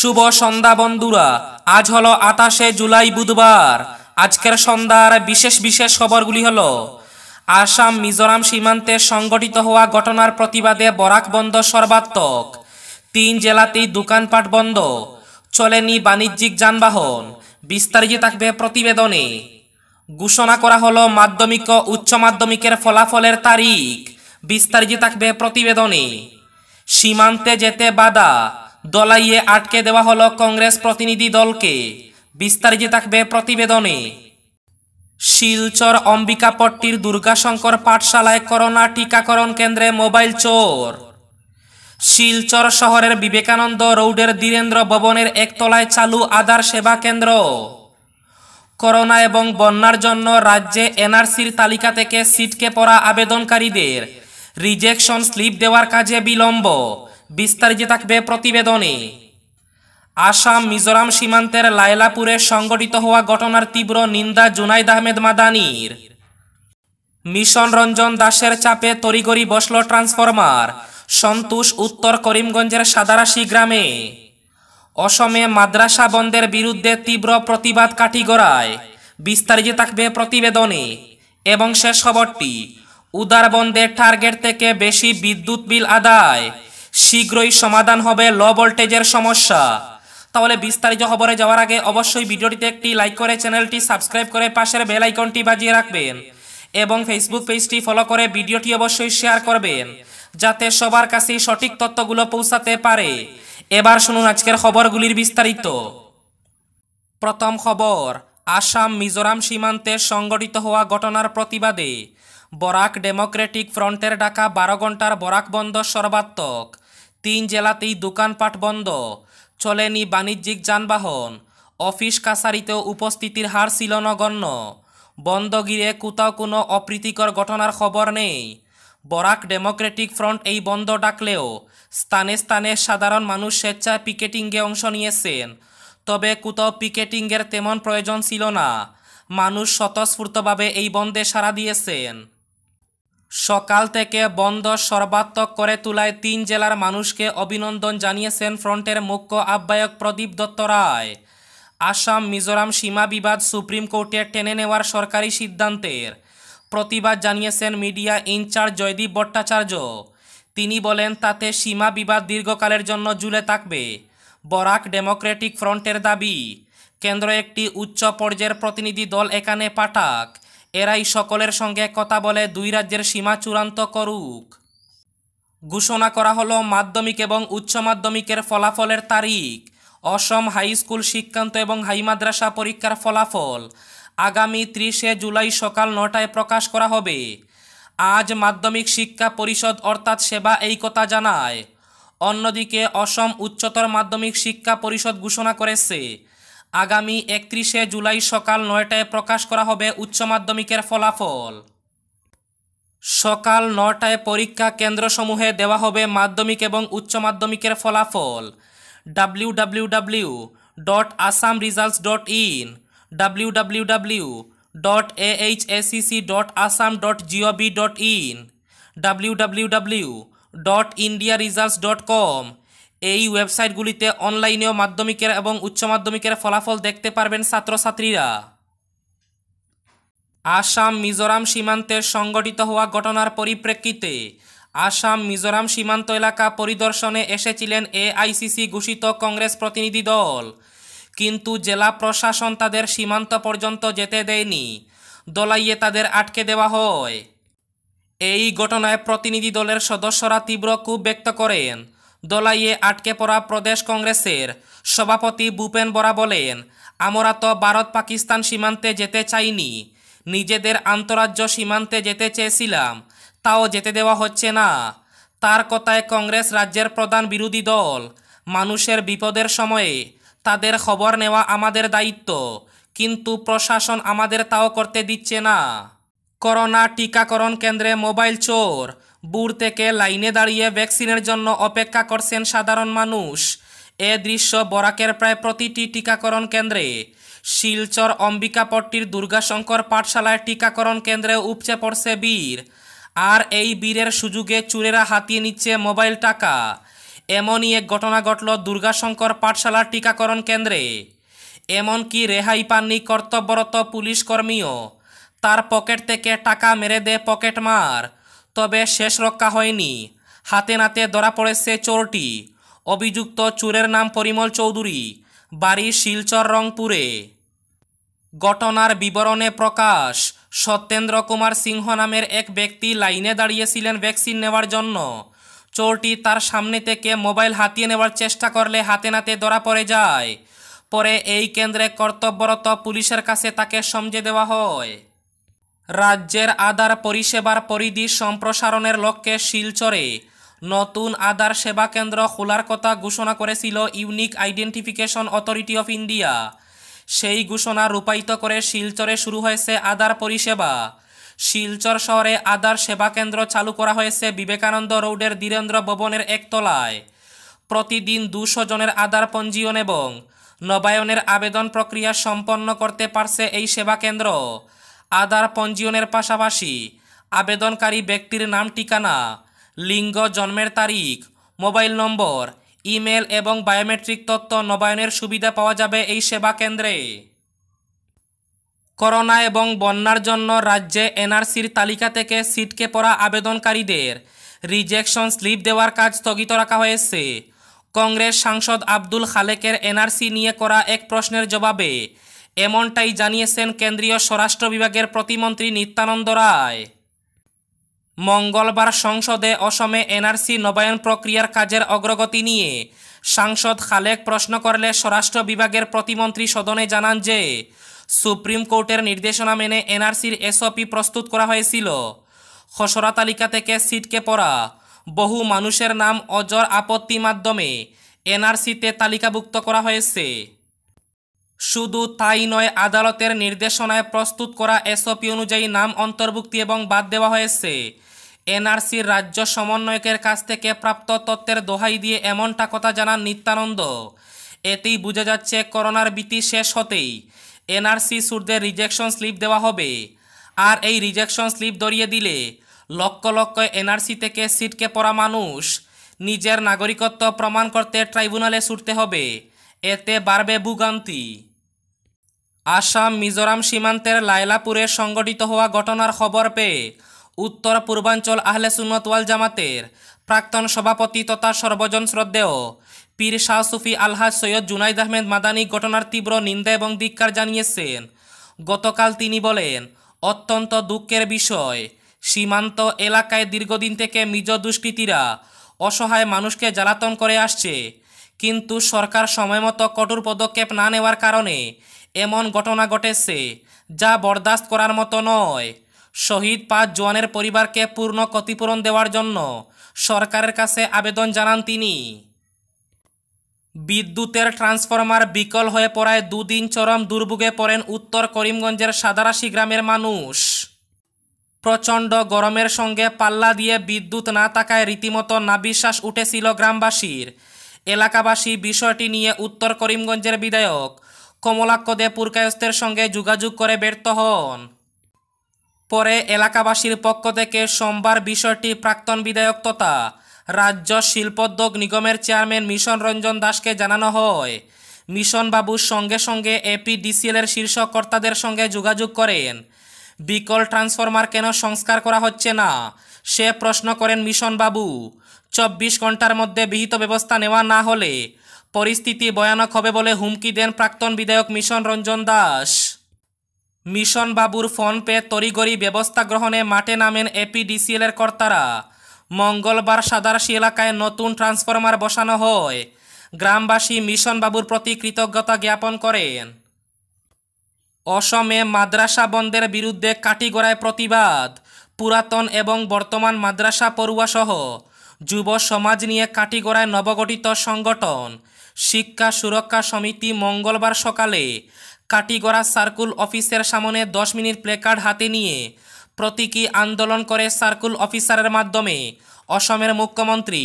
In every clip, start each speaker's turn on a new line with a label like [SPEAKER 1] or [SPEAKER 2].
[SPEAKER 1] শুভ সন্ধ্যা বন্ধুরা আজ হলো আঠাশে জুলাই বুধবার আজকের সন্ধ্যার বিশেষ বিশেষ খবরগুলি হল আসাম মিজোরাম সীমান্তে সংগঠিত হওয়া ঘটনার প্রতিবাদে বরাক বন্ধ সর্বাত্মক তিন জেলাতেই দোকানপাট বন্ধ চলেনি বাণিজ্যিক যানবাহন বিস্তারিত থাকবে প্রতিবেদনে ঘোষণা করা হলো মাধ্যমিক ও উচ্চ মাধ্যমিকের ফলাফলের তারিখ বিস্তারিত থাকবে প্রতিবেদনে সীমান্তে যেতে বাধা দলাইয়ে আটকে দেওয়া হলো কংগ্রেস প্রতিনিধি দলকে বিস্তারিত থাকবে প্রতিবেদনে শিলচর অম্বিকাপট্টির দুর্গাশঙ্কর পাঠশালায় করোনা টিকাকরণ কেন্দ্রে মোবাইল চোর শিলচর শহরের বিবেকানন্দ রৌডের দীরেন্দ্র ভবনের একতলায় চালু আধার সেবা কেন্দ্র করোনা এবং বন্যার জন্য রাজ্যে এনআরসির তালিকা থেকে সিটকে পড়া আবেদনকারীদের রিজেকশন স্লিপ দেওয়ার কাজে বিলম্ব বিস্তারিত থাকবে প্রতিবেদনে আসাম মিজোরাম সীমান্তের লায়লাপুরে সংগঠিত হওয়া ঘটনার তীব্র নিন্দা জুনাইদ আহমেদ মাদানির মিশন রঞ্জন দাসের চাপে তরিগরি বসল ট্রান্সফরমার সন্তোষ উত্তর করিমগঞ্জের সাদারাশি গ্রামে অসমে মাদ্রাসা বন্ধের বিরুদ্ধে তীব্র প্রতিবাদ কাঠিগড়ায় বিস্তারিত থাকবে প্রতিবেদনে এবং শেষ খবরটি উদারবন্দে টার্গেট থেকে বেশি বিদ্যুৎ বিল আদায় শীঘ্রই সমাধান হবে লো ভোল্টেজের সমস্যা তাহলে বিস্তারিত খবরে যাওয়ার আগে অবশ্যই ভিডিওটিতে একটি লাইক করে চ্যানেলটি সাবস্ক্রাইব করে পাশের বেল আইকনটি বাজিয়ে রাখবেন এবং ফেসবুক পেজটি ফলো করে ভিডিওটি অবশ্যই শেয়ার করবেন যাতে সবার কাছে সঠিক তথ্যগুলো পৌঁছাতে পারে এবার শুনুন আজকের খবরগুলির বিস্তারিত প্রথম খবর আসাম মিজোরাম সীমান্তে সংগঠিত হওয়া ঘটনার প্রতিবাদে বরাক ডেমোক্রেটিক ফ্রন্টের ডাকা বারো ঘন্টার বরাক বন্ধ সর্বাত্মক তিন জেলাতেই দোকানপাট বন্ধ চলেনি বাণিজ্যিক যানবাহন অফিস কাছারিতেও উপস্থিতির হার ছিল নগণ্য গিরে কোথাও কোনো অপ্রীতিকর ঘটনার খবর নেই বরাক ডেমোক্রেটিক ফ্রন্ট এই বন্ধ ডাকলেও স্থানে স্থানে সাধারণ মানুষ স্বেচ্ছায় পিকেটিংয়ে অংশ নিয়েছেন তবে কোথাও পিকেটিংয়ের তেমন প্রয়োজন ছিল না মানুষ স্বতঃস্ফূর্তভাবে এই বন্ধে সাড়া দিয়েছেন সকাল থেকে বন্ধ সর্বাত্মক করে তোলায় তিন জেলার মানুষকে অভিনন্দন জানিয়েছেন ফ্রন্টের মুখ্য আহ্বায়ক প্রদীপ দত্ত রায় আসাম মিজোরাম সীমা বিবাদ সুপ্রিম কোর্টে টেনে নেওয়ার সরকারি সিদ্ধান্তের প্রতিবাদ জানিয়েছেন মিডিয়া ইনচার্জ জয়দীপ ভট্টাচার্য তিনি বলেন তাতে সীমা বিবাদ দীর্ঘকালের জন্য জুলে থাকবে বরাক ডেমোক্রেটিক ফ্রন্টের দাবি কেন্দ্র একটি উচ্চ পর্যায়ের প্রতিনিধি দল এখানে পাঠাক এরাই সকলের সঙ্গে কথা বলে দুই রাজ্যের সীমা চূড়ান্ত করুক ঘোষণা করা হলো মাধ্যমিক এবং উচ্চ মাধ্যমিকের ফলাফলের তারিখ অসম হাই স্কুল শিক্ষান্ত এবং হাই মাদ্রাসা পরীক্ষার ফলাফল আগামী ত্রিশে জুলাই সকাল নটায় প্রকাশ করা হবে আজ মাধ্যমিক শিক্ষা পরিষদ অর্থাৎ সেবা এই কথা জানায় অন্যদিকে অসম উচ্চতর মাধ্যমিক শিক্ষা পরিষদ ঘোষণা করেছে আগামী একত্রিশে জুলাই সকাল নয়টায় প্রকাশ করা হবে উচ্চ মাধ্যমিকের ফলাফল সকাল নটায় পরীক্ষা কেন্দ্রসমূহে দেওয়া হবে মাধ্যমিক এবং উচ্চ মাধ্যমিকের ফলাফল W W W dot Assam results dot in W W W dot A H dot Assam dot জিওবি dot in W W W dot India results dot com এই ওয়েবসাইটগুলিতে অনলাইনেও মাধ্যমিকের এবং উচ্চ মাধ্যমিকের ফলাফল দেখতে পারবেন ছাত্রছাত্রীরা আসাম মিজোরাম সীমান্তে সংগঠিত হওয়া ঘটনার পরিপ্রেক্ষিতে আসাম মিজোরাম সীমান্ত এলাকা পরিদর্শনে এসেছিলেন এআইসিসি ঘোষিত কংগ্রেস প্রতিনিধি দল কিন্তু জেলা প্রশাসন তাদের সীমান্ত পর্যন্ত যেতে দেয়নি দলাইয়ে তাদের আটকে দেওয়া হয় এই ঘটনায় প্রতিনিধি দলের সদস্যরা তীব্র ক্ষোভ ব্যক্ত করেন দলাইয়ে আটকে পড়া প্রদেশ কংগ্রেসের সভাপতি ভূপেন বরা বলেন আমরা তো ভারত পাকিস্তান সীমান্তে যেতে চাইনি নিজেদের আন্তরাজ্য সীমান্তে যেতে চেয়েছিলাম তাও যেতে দেওয়া হচ্ছে না তার কথায় কংগ্রেস রাজ্যের প্রধান বিরোধী দল মানুষের বিপদের সময়ে তাদের খবর নেওয়া আমাদের দায়িত্ব কিন্তু প্রশাসন আমাদের তাও করতে দিচ্ছে না করোনা টিকাকরণ কেন্দ্রে মোবাইল চোর বুড় থেকে লাইনে দাঁড়িয়ে ভ্যাকসিনের জন্য অপেক্ষা করছেন সাধারণ মানুষ এ দৃশ্য বরাকের প্রায় প্রতিটি টিকাকরণ কেন্দ্রে শিলচর অম্বিকাপট্টির দুর্গাশঙ্কর পাঠশালায় টিকাকরণ কেন্দ্রে উপচে পড়ছে বীর আর এই বীরের সুযোগে চুরেরা হাতিয়ে নিচ্ছে মোবাইল টাকা এমনই এক ঘটনা ঘটল দুর্গাশঙ্কর পাঠশালার টিকাকরণ কেন্দ্রে এমনকি রেহাই পাননি কর্তব্যরত পুলিশ কর্মীও তার পকেট থেকে টাকা মেরে দে পকেট মার তবে শেষ রক্ষা হয়নি হাতে নাতে ধরা পড়েছে চোরটি অভিযুক্ত চোরের নাম পরিমল চৌধুরী বাড়ি শিলচর রংপুরে ঘটনার বিবরণে প্রকাশ সত্যেন্দ্র কুমার সিংহ নামের এক ব্যক্তি লাইনে দাঁড়িয়েছিলেন ভ্যাকসিন নেওয়ার জন্য চোরটি তার সামনে থেকে মোবাইল হাতিয়ে নেওয়ার চেষ্টা করলে হাতে নাতে ধরা পড়ে যায় পরে এই কেন্দ্রে কর্তব্যরত পুলিশের কাছে তাকে সমঝে দেওয়া হয় রাজ্যের আধার পরিষেবার পরিধি সম্প্রসারণের লক্ষ্যে শিলচরে নতুন আধার সেবা কেন্দ্র খোলার কথা ঘোষণা করেছিল unique identification authority of India সেই ঘোষণা রূপায়িত করে শিলচরে শুরু হয়েছে আধার পরিষেবা শিলচর শহরে আধার সেবা কেন্দ্র চালু করা হয়েছে বিবেকানন্দ রোডের দীরেন্দ্র ভবনের একতলায় প্রতিদিন দুশো জনের আধার পঞ্জীয়ন এবং নবায়নের আবেদন প্রক্রিয়া সম্পন্ন করতে পারছে এই সেবা কেন্দ্র আধার পঞ্জীয়নের পাশাপাশি আবেদনকারী ব্যক্তির নাম ঠিকানা লিঙ্গ জন্মের তারিখ মোবাইল নম্বর ইমেল এবং বায়োমেট্রিক তথ্য নবায়নের সুবিধা পাওয়া যাবে এই সেবা কেন্দ্রে করোনা এবং বন্যার জন্য রাজ্যে এনআরসির তালিকা থেকে সিটকে পড়া আবেদনকারীদের রিজেকশন স্লিপ দেওয়ার কাজ স্থগিত রাখা হয়েছে কংগ্রেস সাংসদ আব্দুল খালেকের এনআরসি নিয়ে করা এক প্রশ্নের জবাবে এমনটাই জানিয়েছেন কেন্দ্রীয় স্বরাষ্ট্র বিভাগের প্রতিমন্ত্রী নিত্যানন্দ রায় মঙ্গলবার সংসদে অসমে এনআরসি নবায়ন প্রক্রিয়ার কাজের অগ্রগতি নিয়ে সাংসদ খালেক প্রশ্ন করলে স্বরাষ্ট্র বিভাগের প্রতিমন্ত্রী সদনে জানান যে সুপ্রিম কোর্টের নির্দেশনা মেনে এনআরসির এসওপি প্রস্তুত করা হয়েছিল খসড়া তালিকা থেকে সিটকে পড়া বহু মানুষের নাম অজর আপত্তি মাধ্যমে এনআরসিতে তালিকাভুক্ত করা হয়েছে শুধু তাই নয় আদালতের নির্দেশনায় প্রস্তুত করা এসওপি অনুযায়ী নাম অন্তর্ভুক্তি এবং বাদ দেওয়া হয়েছে এনআরসির রাজ্য সমন্বয়কের কাছ থেকে প্রাপ্ত তত্ত্বের দোহাই দিয়ে এমনটা কথা জানান নিত্যানন্দ এতেই বোঝা যাচ্ছে করোনার ভীতি শেষ হতেই এনআরসি সুরদের রিজেকশন স্লিপ দেওয়া হবে আর এই রিজেকশন স্লিপ ধরিয়ে দিলে লক্ষ লক্ষ এনআরসি থেকে সিটকে পড়া মানুষ নিজের নাগরিকত্ব প্রমাণ করতে ট্রাইব্যুনালে ছুটতে হবে এতে বাড়বে ভুগান্তি আসাম মিজোরাম সীমান্তের লায়লাপুরে সংগঠিত হওয়া ঘটনার খবর পেয়ে উত্তর পূর্বাঞ্চল আহলে সুনতওয়াল জামাতের প্রাক্তন সভাপতি তথা সর্বজন শ্রদ্ধেয় পীর শাহ সুফি আলহাজ সৈয়দ জুনাইদ আহমেদ মাদানী ঘটনার তীব্র নিন্দা এবং ধিক্কার জানিয়েছেন গতকাল তিনি বলেন অত্যন্ত দুঃখের বিষয় সীমান্ত এলাকায় দীর্ঘদিন থেকে মিজ দুষ্কৃতীরা অসহায় মানুষকে জ্বালাতন করে আসছে কিন্তু সরকার সময়মতো কঠোর পদক্ষেপ না নেওয়ার কারণে এমন ঘটনা ঘটেছে যা বরদাস্ত করার মতো নয় শহীদ পাঁচ জোয়ানের পরিবারকে পূর্ণ ক্ষতিপূরণ দেওয়ার জন্য সরকারের কাছে আবেদন জানান তিনি বিদ্যুতের ট্রান্সফরমার বিকল হয়ে পড়ায় দুদিন চরম দুর্ভোগে পড়েন উত্তর করিমগঞ্জের সাদারাশি গ্রামের মানুষ প্রচণ্ড গরমের সঙ্গে পাল্লা দিয়ে বিদ্যুৎ না থাকায় রীতিমতো নাবিশ্বাস উঠেছিল গ্রামবাসীর এলাকাবাসী বিষয়টি নিয়ে উত্তর করিমগঞ্জের বিধায়ক কমলাক্ষ দে পুরকায়স্তের সঙ্গে যোগাযোগ করে ব্যর্থ হন পরে এলাকাবাসীর পক্ষ থেকে সোমবার বিষয়টি প্রাক্তন বিধায়ক তথা রাজ্য শিল্পোদ্যোগ নিগমের চেয়ারম্যান মিশন রঞ্জন দাসকে জানানো হয় মিশন বাবুর সঙ্গে সঙ্গে এপিডিসিএলের শীর্ষ কর্তাদের সঙ্গে যোগাযোগ করেন বিকল ট্রান্সফরমার কেন সংস্কার করা হচ্ছে না সে প্রশ্ন করেন মিশন বাবু চব্বিশ ঘন্টার মধ্যে বিহিত ব্যবস্থা নেওয়া না হলে পরিস্থিতি ভয়ানক হবে বলে হুমকি দেন প্রাক্তন বিধায়ক মিশন রঞ্জন দাস মিশন বাবুর ফোন পে তরিগরি ব্যবস্থা গ্রহণে মাঠে নামেন এপিডিসিএলের কর্তারা মঙ্গলবার সাদারাশি এলাকায় নতুন ট্রান্সফরমার বসানো হয় গ্রামবাসী মিশন বাবুর প্রতি কৃতজ্ঞতা জ্ঞাপন করেন অসমে মাদ্রাসা বন্ধের বিরুদ্ধে কাটিগড়ায় প্রতিবাদ পুরাতন এবং বর্তমান মাদ্রাসা পড়ুয়াসহ যুব সমাজ নিয়ে কাটিগড়ায় নবগঠিত সংগঠন শিক্ষা সুরক্ষা সমিতি মঙ্গলবার সকালে কাটিগড়া সার্কুল অফিসের সামনে দশ মিনিট প্লেকার্ড হাতে নিয়ে প্রতীকী আন্দোলন করে সার্কুল অফিসারের মাধ্যমে অসমের মুখ্যমন্ত্রী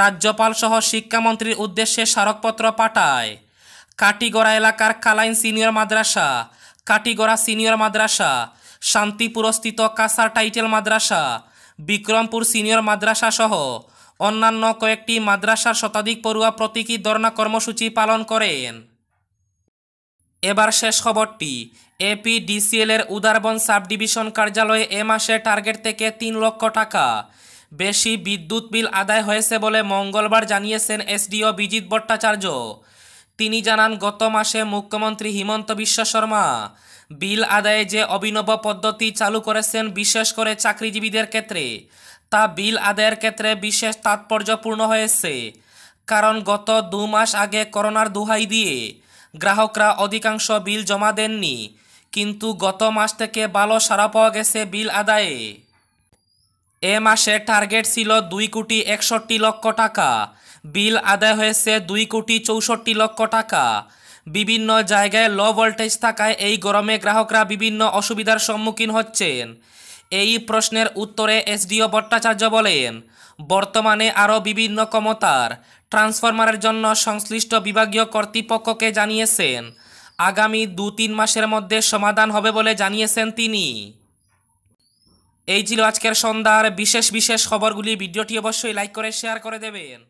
[SPEAKER 1] রাজ্যপাল সহ শিক্ষামন্ত্রীর উদ্দেশ্যে স্মারকপত্র পাঠায় কাটিগড়া এলাকার কালাইন সিনিয়র মাদ্রাসা কাটিগড়া সিনিয়র মাদ্রাসা শান্তিপুরস্থিত কাসার টাইটেল মাদ্রাসা বিক্রমপুর সিনিয়র মাদ্রাসা সহ অন্যান্য কয়েকটি মাদ্রাসার শতাধিক পড়ুয়া প্রতীকী ধর্ণা কর্মসূচি পালন করেন এবার শেষ খবরটি এপিডিসিএলের এর উদারবন সাব ডিভিশন কার্যালয়ে এ মাসে টার্গেট থেকে তিন লক্ষ টাকা বেশি বিদ্যুৎ বিল আদায় হয়েছে বলে মঙ্গলবার জানিয়েছেন এসডিও বিজিত ভট্টাচার্য তিনি জানান গত মাসে মুখ্যমন্ত্রী হিমন্ত বিশ্ব শর্মা বিল আদায়ে যে অভিনব পদ্ধতি চালু করেছেন বিশেষ করে চাকরিজীবীদের ক্ষেত্রে তা বিল আদায়ের ক্ষেত্রে বিশেষ তাৎপর্যপূর্ণ হয়েছে কারণ গত দু মাস আগে করোনার দুহাই দিয়ে গ্রাহকরা অধিকাংশ বিল জমা দেননি কিন্তু গত মাস থেকে ভালো সারা পাওয়া গেছে বিল আদায়ে এ মাসে টার্গেট ছিল দুই কোটি একষট্টি লক্ষ টাকা বিল আদায় হয়েছে দুই কোটি চৌষট্টি লক্ষ টাকা বিভিন্ন জায়গায় লো ভোল্টেজ থাকায় এই গরমে গ্রাহকরা বিভিন্ন অসুবিধার সম্মুখীন হচ্ছেন এই প্রশ্নের উত্তরে এসডিও ভট্টাচার্য বলেন বর্তমানে আরও বিভিন্ন ক্ষমতার ট্রান্সফরমারের জন্য সংশ্লিষ্ট বিভাগীয় কর্তৃপক্ষকে জানিয়েছেন আগামী দু তিন মাসের মধ্যে সমাধান হবে বলে জানিয়েছেন তিনি এই ছিল আজকের সন্ধ্যার বিশেষ বিশেষ খবরগুলি ভিডিওটি অবশ্যই লাইক করে শেয়ার করে দেবেন